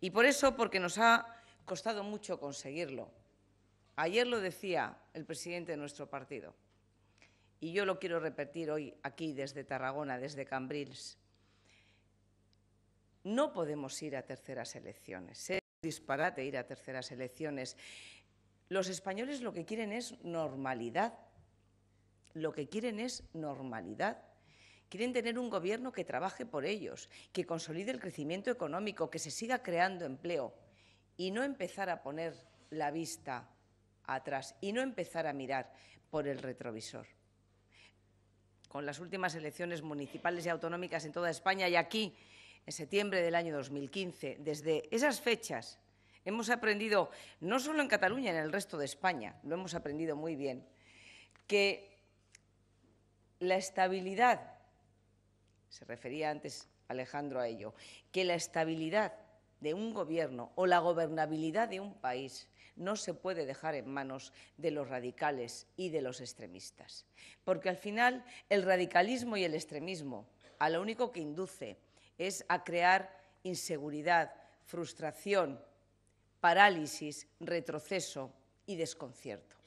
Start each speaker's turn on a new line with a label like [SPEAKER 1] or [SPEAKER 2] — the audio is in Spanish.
[SPEAKER 1] Y por eso, porque nos ha costado mucho conseguirlo. Ayer lo decía el presidente de nuestro partido, y yo lo quiero repetir hoy aquí desde Tarragona, desde Cambrils. No podemos ir a terceras elecciones. Es disparate ir a terceras elecciones. Los españoles lo que quieren es normalidad. Lo que quieren es normalidad. Quieren tener un gobierno que trabaje por ellos, que consolide el crecimiento económico, que se siga creando empleo y no empezar a poner la vista atrás y no empezar a mirar por el retrovisor. Con las últimas elecciones municipales y autonómicas en toda España y aquí, en septiembre del año 2015, desde esas fechas hemos aprendido, no solo en Cataluña, en el resto de España, lo hemos aprendido muy bien, que la estabilidad se refería antes Alejandro a ello, que la estabilidad de un gobierno o la gobernabilidad de un país no se puede dejar en manos de los radicales y de los extremistas. Porque al final el radicalismo y el extremismo a lo único que induce es a crear inseguridad, frustración, parálisis, retroceso y desconcierto.